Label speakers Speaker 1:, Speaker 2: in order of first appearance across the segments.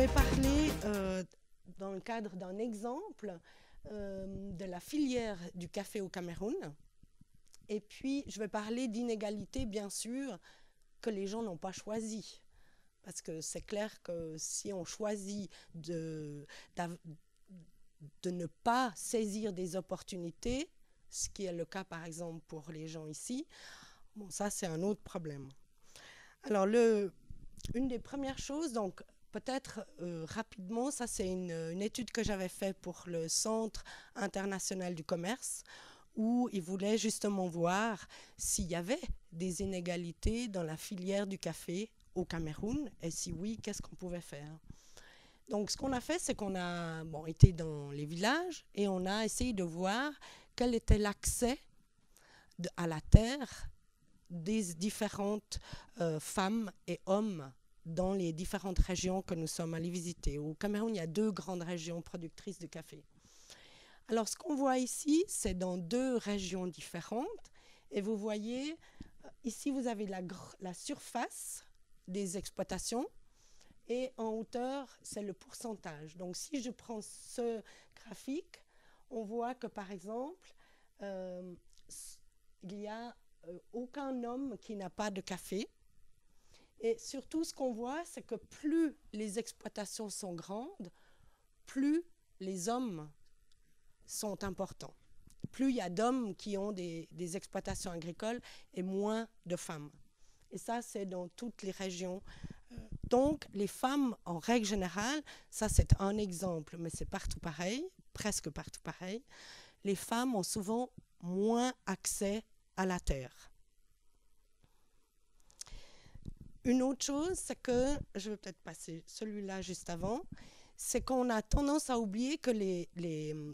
Speaker 1: vais parler euh, dans le cadre d'un exemple euh, de la filière du café au Cameroun. Et puis, je vais parler d'inégalités, bien sûr, que les gens n'ont pas choisies. Parce que c'est clair que si on choisit de, de ne pas saisir des opportunités, ce qui est le cas par exemple pour les gens ici, bon, ça c'est un autre problème. Alors, le, une des premières choses, donc, Peut-être euh, rapidement, ça c'est une, étude que j'avais faite pour le Centre international du commerce où ils voulaient justement voir s'il y avait des inégalités dans la filière du café au Cameroun et si oui, qu'est-ce qu'on pouvait faire. Donc ce qu'on a fait, c'est qu'on a été dans les villages et on a essayé de voir quel était l'accès à la terre des différentes euh, femmes et hommes dans les différentes régions que nous sommes allés visiter. Au Cameroun, il y a deux grandes régions productrices de café. Alors, ce qu'on voit ici, c'est dans deux régions différentes. Et vous voyez, euh, ici, vous avez la, la surface des exploitations et en hauteur, c'est le pourcentage. Donc, si je prends ce graphique, on voit que, par exemple, euh, il n'y a euh, aucun homme qui n'a pas de café. Et surtout, ce qu'on voit, c'est que plus les exploitations sont grandes, plus les hommes sont importants. Plus il y a d'hommes qui ont des, exploitations agricoles et moins de femmes. Et ça, c'est dans toutes les régions. Euh, donc, les femmes, en règle générale, ça c'est un exemple, mais c'est partout pareil, presque partout pareil, les femmes ont souvent moins accès à la terre. Une autre chose, c'est que, je vais peut-être passer celui-là juste avant, c'est qu'on a tendance à oublier que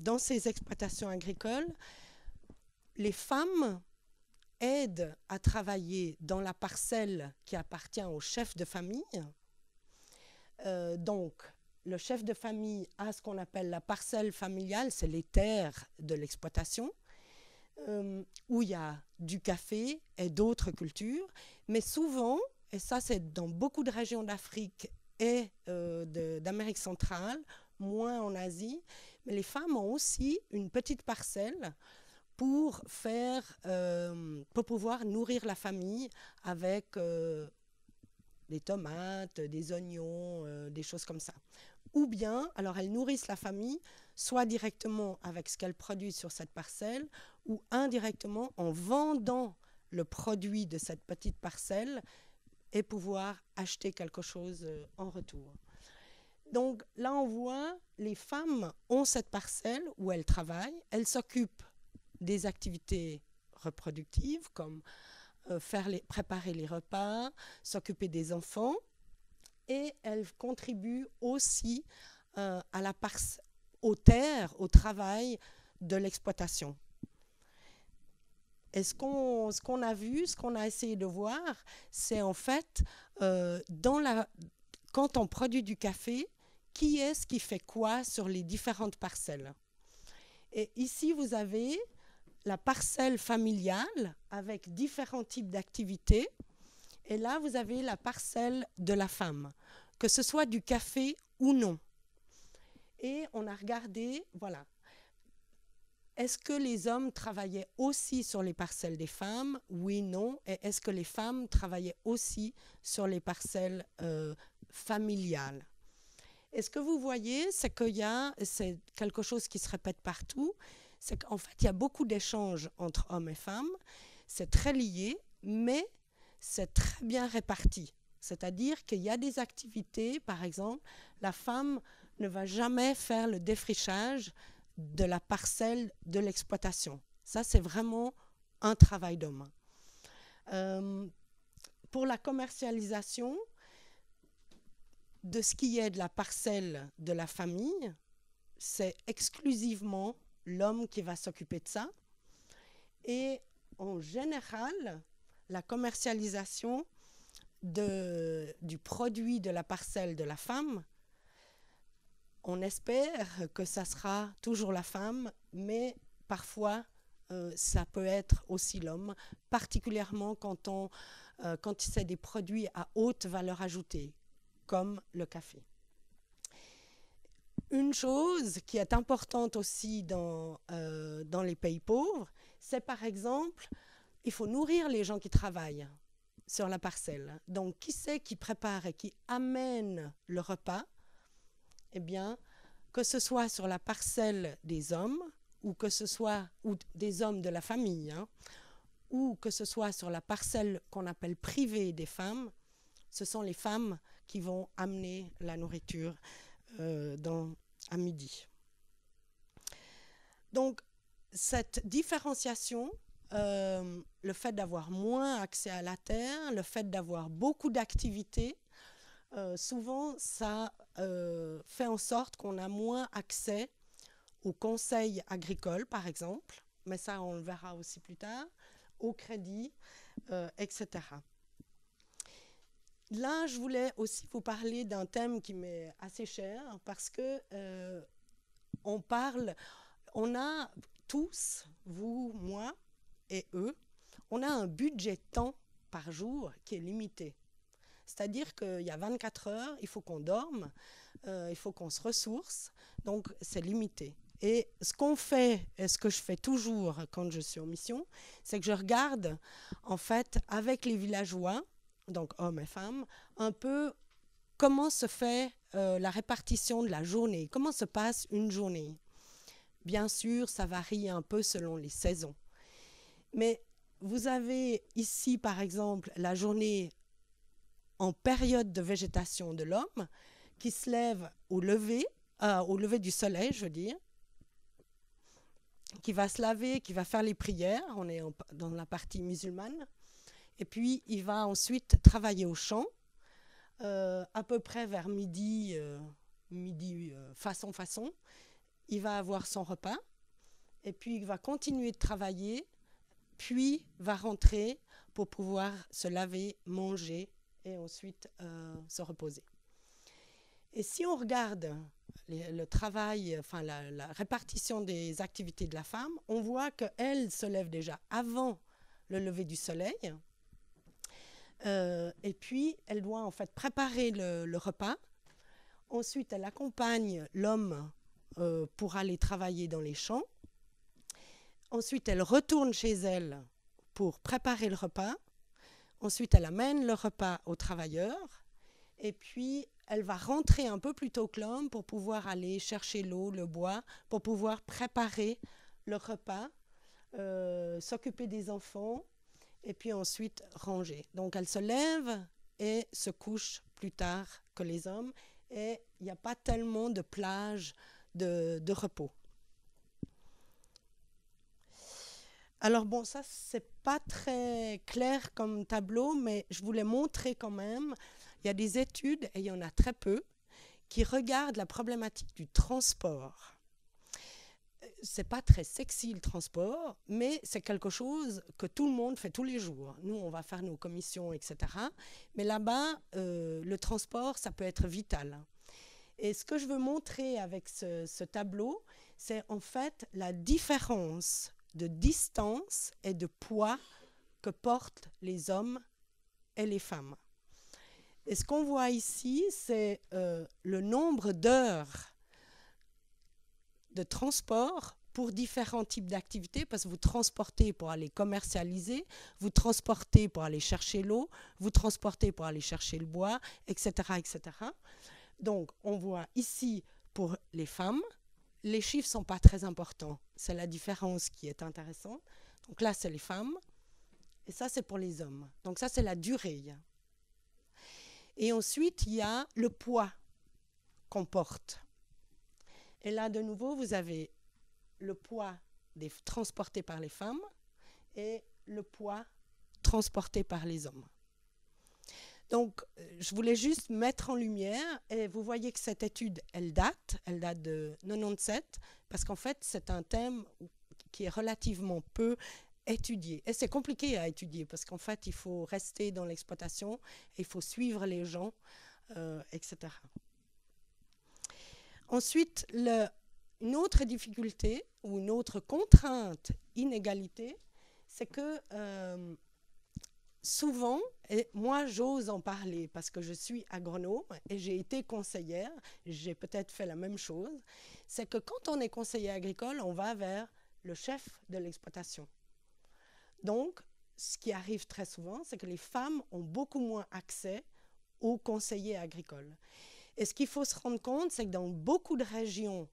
Speaker 1: dans ces exploitations agricoles, les femmes aident à travailler dans la parcelle qui appartient au chef de famille. Euh, donc, le chef de famille a ce qu'on appelle la parcelle familiale, c'est les terres de l'exploitation, euh, où il y a du café et d'autres cultures. Mais souvent, et ça c'est dans beaucoup de régions d'Afrique et euh, d'Amérique centrale, moins en Asie, mais les femmes ont aussi une petite parcelle pour faire, euh, pour pouvoir nourrir la famille avec euh, des tomates, des oignons, des choses comme ça. Ou bien, alors elles nourrissent la famille, soit directement avec ce qu'elles produisent sur cette parcelle, ou indirectement en vendant le produit de cette petite parcelle et pouvoir acheter quelque chose euh, en retour. Donc là, on voit, les femmes ont cette parcelle où elles travaillent, elles s'occupent des activités reproductives comme euh, faire préparer les repas, s'occuper des enfants, et elles contribuent aussi euh, à la aux terres, au travail de l'exploitation. Et ce qu'on a vu, ce qu'on a essayé de voir, c'est en fait, euh, quand on produit du café, qui est-ce qui fait quoi sur les différentes parcelles Et ici, vous avez la parcelle familiale avec différents types d'activités. Et là, vous avez la parcelle de la femme, que ce soit du café ou non. Et on a regardé, voilà, est-ce que les hommes travaillaient aussi sur les parcelles des femmes Oui, non. Et est-ce que les femmes travaillaient aussi sur les parcelles euh, familiales est ce que vous voyez, c'est qu'il y a, c'est quelque chose qui se répète partout, c'est qu'en fait, il y a beaucoup d'échanges entre hommes et femmes. C'est très lié, mais c'est très bien réparti. C'est-à-dire qu'il y a des activités, par exemple, la femme ne va jamais faire le défrichage de la parcelle de l'exploitation. Ça, c'est vraiment un travail d'homme. Euh, pour la commercialisation de ce qui est de la parcelle de la famille, c'est exclusivement l'homme qui va s'occuper de ça. Et en général, la commercialisation du produit de la parcelle de la femme on espère que ça sera toujours la femme, mais parfois euh, ça peut être aussi l'homme, particulièrement quand, on, euh, quand il c'est des produits à haute valeur ajoutée, comme le café. Une chose qui est importante aussi dans, euh, dans les pays pauvres, c'est par exemple, il faut nourrir les gens qui travaillent sur la parcelle. Donc, qui c'est qui prépare et qui amène le repas eh bien, que ce soit sur la parcelle des hommes, ou que ce soit ou des hommes de la famille, hein, ou que ce soit sur la parcelle qu'on appelle privée des femmes, ce sont les femmes qui vont amener la nourriture euh, à midi. Donc, cette différenciation, euh, le fait d'avoir moins accès à la terre, le fait d'avoir beaucoup d'activités, euh, souvent ça euh, fait en sorte qu'on a moins accès aux conseils agricole par exemple, mais ça on le verra aussi plus tard, au crédit, euh, etc. Là, je voulais aussi vous parler d'un thème qui m'est assez cher parce que on parle, on a tous, vous, moi et eux, on a un budget temps par jour qui est limité. C'est-à-dire qu'il y a 24 heures, il faut qu'on dorme, euh, il faut qu'on se ressource, donc c'est limité. Et ce qu'on fait, et ce que je fais toujours quand je suis en mission, c'est que je regarde, en fait, avec les villageois, donc hommes et femmes, un peu comment se fait euh, la répartition de la journée, comment se passe une journée. Bien sûr, ça varie un peu selon les saisons. Mais vous avez ici, par exemple, la journée en période de végétation de l'homme qui se lève au lever, euh, au lever du soleil, je veux dire, qui va se laver, qui va faire les prières, on est dans la partie musulmane, et puis il va ensuite travailler au champ, euh, à peu près vers midi, euh, midi façon façon, il va avoir son repas, et puis il va continuer de travailler, puis va rentrer pour pouvoir se laver, manger et ensuite euh, se reposer. Et si on regarde le travail, enfin la, répartition des activités de la femme, on voit qu'elle se lève déjà avant le lever du soleil. Euh, et puis, elle doit en fait préparer le, repas. Ensuite, elle accompagne l'homme euh, pour aller travailler dans les champs. Ensuite, elle retourne chez elle pour préparer le repas Ensuite, elle amène le repas aux travailleurs et puis elle va rentrer un peu plus tôt que l'homme pour pouvoir aller chercher l'eau, le bois, pour pouvoir préparer le repas, euh, s'occuper des enfants et puis ensuite ranger. Donc elle se lève et se couche plus tard que les hommes et il n'y a pas tellement de plage de repos. Alors bon, ça, c'est pas très clair comme tableau, mais je voulais montrer quand même, il y a des études, et il y en a très peu, qui regardent la problématique du transport. Euh, c'est pas très sexy le transport, mais c'est quelque chose que tout le monde fait tous les jours. Nous, on va faire nos commissions, etc. Mais là-bas, euh, le transport, ça peut être vital. Et ce que je veux montrer avec ce tableau, c'est en fait la différence de distance et de poids que portent les hommes et les femmes. Et ce qu'on voit ici, c'est euh, le nombre d'heures de transport pour différents types d'activités, parce que vous transportez pour aller commercialiser, vous transportez pour aller chercher l'eau, vous transportez pour aller chercher le bois, etc., etc. Donc, on voit ici pour les femmes, les chiffres ne sont pas très importants. C'est la différence qui est intéressante. Donc là, c'est les femmes. Et ça, c'est pour les hommes. Donc ça, c'est la durée. Et ensuite, il y a le poids qu'on porte. Et là, de nouveau, vous avez le poids des, transporté par les femmes et le poids transporté par les hommes. Donc, euh, je voulais juste mettre en lumière, et vous voyez que cette étude, elle date, elle date de 97, parce qu'en fait, c'est un thème qui est relativement peu étudié. Et c'est compliqué à étudier, parce qu'en fait, il faut rester dans l'exploitation, il faut suivre les gens, euh, etc. Ensuite, le, une autre difficulté ou une autre contrainte, inégalité, c'est que euh, souvent, et moi j'ose en parler parce que je suis agronome et j'ai été conseillère, j'ai peut-être fait la même chose, c'est que quand on est conseiller agricole, on va vers le chef de l'exploitation. Donc, ce qui arrive très souvent, c'est que les femmes ont beaucoup moins accès aux conseillers agricoles. Et ce qu'il faut se rendre compte, c'est que dans beaucoup de régions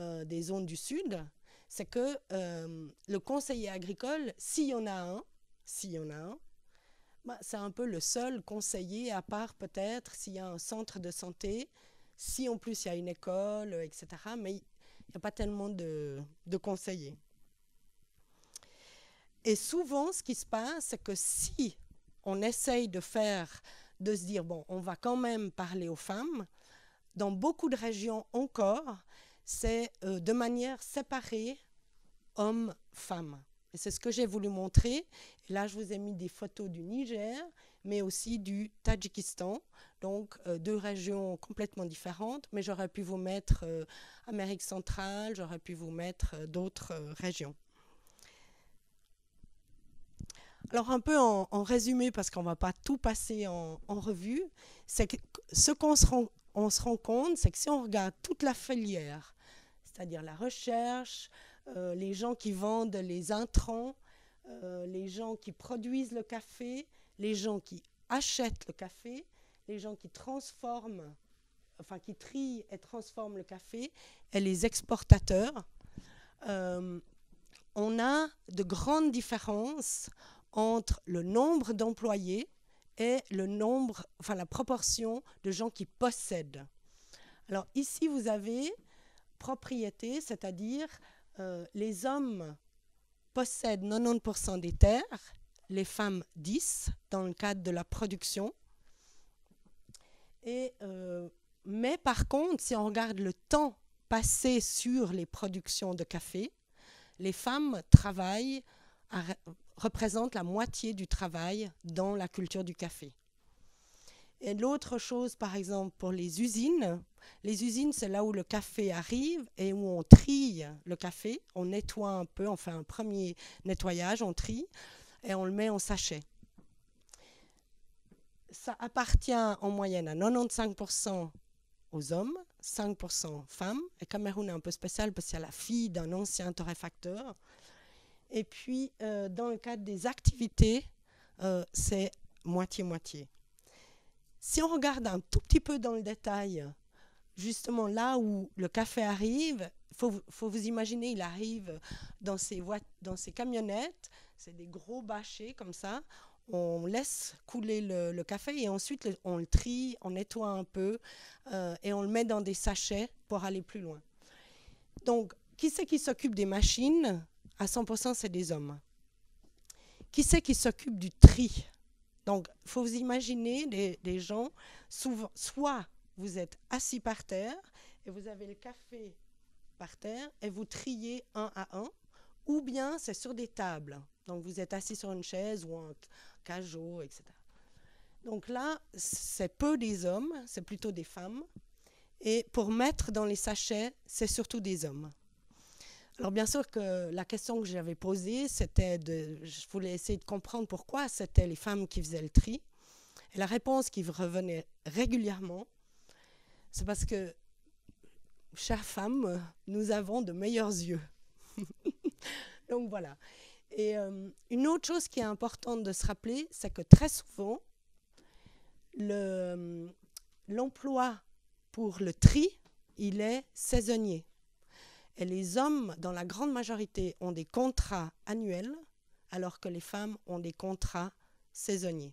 Speaker 1: euh, des zones du Sud, c'est que euh, le conseiller agricole, s'il y en a un, s'il y en a un, bah, c'est un peu le seul conseiller, à part peut-être s'il y a un centre de santé, si en plus il y a une école, etc. Mais il n'y a pas tellement de, conseillers. Et souvent, ce qui se passe, c'est que si on essaye de faire, de se dire, bon, on va quand même parler aux femmes, dans beaucoup de régions encore, c'est euh, de manière séparée hommes-femmes c'est ce que j'ai voulu montrer. là, je vous ai mis des photos du Niger, mais aussi du Tadjikistan. Donc, euh, deux régions complètement différentes, mais j'aurais pu vous mettre euh, Amérique centrale, j'aurais pu vous mettre euh, d'autres régions. Alors un peu en, résumé, parce qu'on ne va pas tout passer en, revue, c'est ce qu'on se rend compte, c'est que si on regarde toute la filière, c'est-à-dire la recherche, euh, les gens qui vendent les intrants, euh, les gens qui produisent le café, les gens qui achètent le café, les gens qui transforment, enfin qui trient et transforment le café, et les exportateurs. Euh, on a de grandes différences entre le nombre d'employés et le nombre, enfin la proportion de gens qui possèdent. Alors ici, vous avez propriété, c'est-à-dire euh, les hommes possèdent 90% des terres, les femmes 10 dans le cadre de la production. Euh, mais par contre, si on regarde le temps passé sur les productions de café, les femmes travaillent, représentent la moitié du travail dans la culture du café. Et l'autre chose, par exemple, pour les usines, les usines, c'est là où le café arrive et où on trie le café. On nettoie un peu, on fait un premier nettoyage, on trie et on le met en sachet. Ça appartient en moyenne à 95% aux hommes, 5% femmes. Et Cameroun est un peu spécial parce qu'il y a la fille d'un ancien torréfacteur. Et puis, euh, dans le cadre des activités, euh, c'est moitié-moitié si on regarde un tout petit peu dans le détail, justement là où le café arrive, il faut, vous imaginer, il arrive dans ces, dans ses camionnettes, c'est des gros bâchés comme ça. On laisse couler le, café et ensuite on le trie, on nettoie un peu euh, et on le met dans des sachets pour aller plus loin. Donc, qui c'est qui s'occupe des machines À 100%, c'est des hommes. Qui c'est qui s'occupe du tri donc, il faut vous imaginer des, gens, souvent, soit vous êtes assis par terre et vous avez le café par terre et vous triez un à un, ou bien c'est sur des tables. Donc, vous êtes assis sur une chaise ou un cajot, etc. Donc là, c'est peu des hommes, c'est plutôt des femmes. Et pour mettre dans les sachets, c'est surtout des hommes. Alors bien sûr que la question que j'avais posée, c'était de, je voulais essayer de comprendre pourquoi c'était les femmes qui faisaient le tri. Et la réponse qui revenait régulièrement, c'est parce que, chères femme, nous avons de meilleurs yeux. Donc voilà. Et euh, une autre chose qui est importante de se rappeler, c'est que très souvent, euh, l'emploi pour le tri, il est saisonnier. Et les hommes, dans la grande majorité, ont des contrats annuels, alors que les femmes ont des contrats saisonniers.